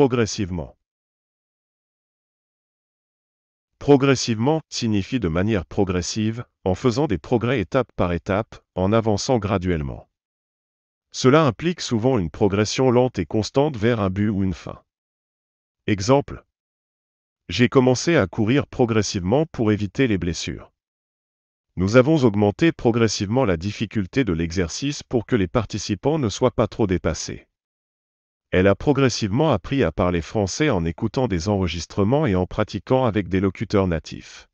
progressivement. Progressivement signifie de manière progressive, en faisant des progrès étape par étape, en avançant graduellement. Cela implique souvent une progression lente et constante vers un but ou une fin. Exemple. J'ai commencé à courir progressivement pour éviter les blessures. Nous avons augmenté progressivement la difficulté de l'exercice pour que les participants ne soient pas trop dépassés. Elle a progressivement appris à parler français en écoutant des enregistrements et en pratiquant avec des locuteurs natifs.